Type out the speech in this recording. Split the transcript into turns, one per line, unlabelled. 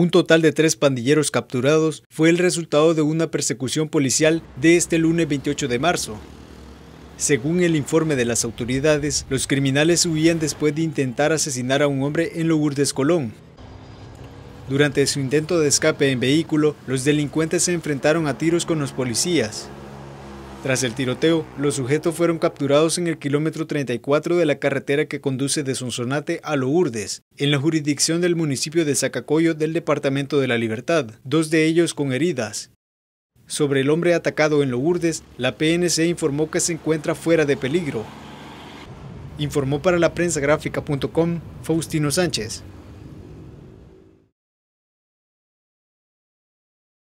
Un total de tres pandilleros capturados fue el resultado de una persecución policial de este lunes 28 de marzo. Según el informe de las autoridades, los criminales huían después de intentar asesinar a un hombre en Lourdes Colón, durante su intento de escape en vehículo, los delincuentes se enfrentaron a tiros con los policías. Tras el tiroteo, los sujetos fueron capturados en el kilómetro 34 de la carretera que conduce de Sonsonate a Lourdes, en la jurisdicción del municipio de Zacacoyo del Departamento de la Libertad, dos de ellos con heridas. Sobre el hombre atacado en Lourdes, la PNC informó que se encuentra fuera de peligro. Informó para la prensa gráfica.com Faustino Sánchez.